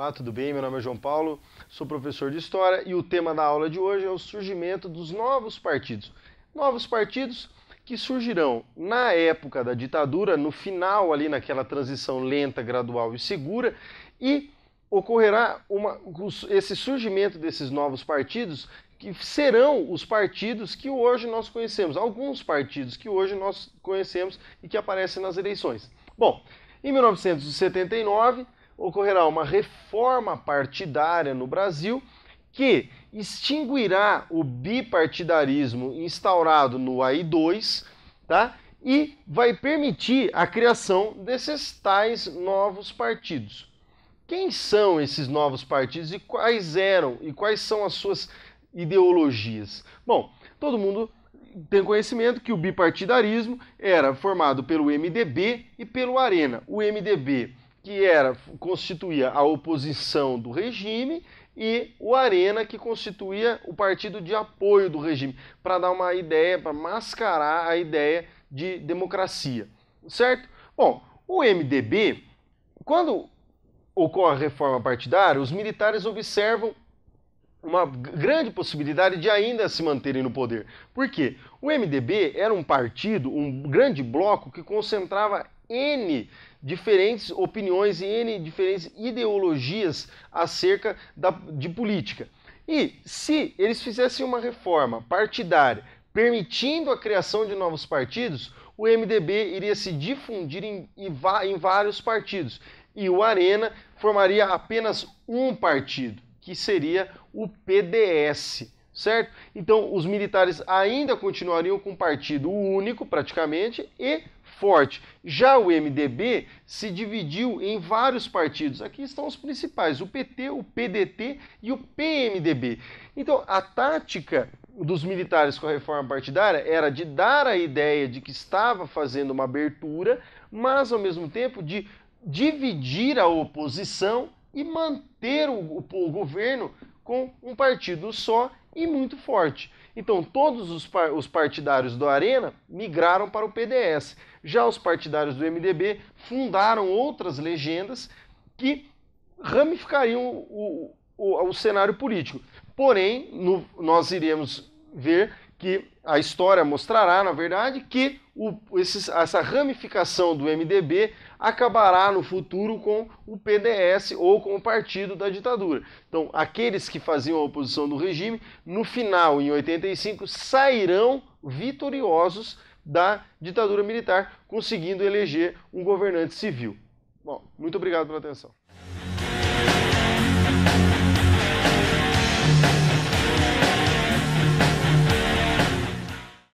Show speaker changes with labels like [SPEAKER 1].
[SPEAKER 1] Olá, tudo bem? Meu nome é João Paulo, sou professor de História e o tema da aula de hoje é o surgimento dos novos partidos. Novos partidos que surgirão na época da ditadura, no final ali naquela transição lenta, gradual e segura, e ocorrerá uma, esse surgimento desses novos partidos que serão os partidos que hoje nós conhecemos, alguns partidos que hoje nós conhecemos e que aparecem nas eleições. Bom, em 1979 ocorrerá uma reforma partidária no Brasil que extinguirá o bipartidarismo instaurado no AI2 tá? e vai permitir a criação desses tais novos partidos. Quem são esses novos partidos e quais eram e quais são as suas ideologias? Bom, todo mundo tem conhecimento que o bipartidarismo era formado pelo MDB e pelo Arena. O MDB que era constituía a oposição do regime e o Arena que constituía o partido de apoio do regime, para dar uma ideia, para mascarar a ideia de democracia, certo? Bom, o MDB, quando ocorre a reforma partidária, os militares observam uma grande possibilidade de ainda se manterem no poder. Por quê? O MDB era um partido, um grande bloco que concentrava N diferentes opiniões e N diferentes ideologias acerca da, de política. E se eles fizessem uma reforma partidária permitindo a criação de novos partidos, o MDB iria se difundir em, em vários partidos e o Arena formaria apenas um partido, que seria o PDS certo? Então, os militares ainda continuariam com um partido único, praticamente, e forte. Já o MDB se dividiu em vários partidos. Aqui estão os principais: o PT, o PDT e o PMDB. Então, a tática dos militares com a reforma partidária era de dar a ideia de que estava fazendo uma abertura, mas ao mesmo tempo de dividir a oposição e manter o, o, o governo com um partido só e muito forte. Então, todos os, par os partidários do Arena migraram para o PDS. Já os partidários do MDB fundaram outras legendas que ramificariam o, o, o, o cenário político. Porém, no, nós iremos ver que a história mostrará, na verdade, que o, esses, essa ramificação do MDB acabará no futuro com o PDS ou com o partido da ditadura. Então, aqueles que faziam a oposição do regime, no final, em 85, sairão vitoriosos da ditadura militar, conseguindo eleger um governante civil. Bom, muito obrigado pela atenção.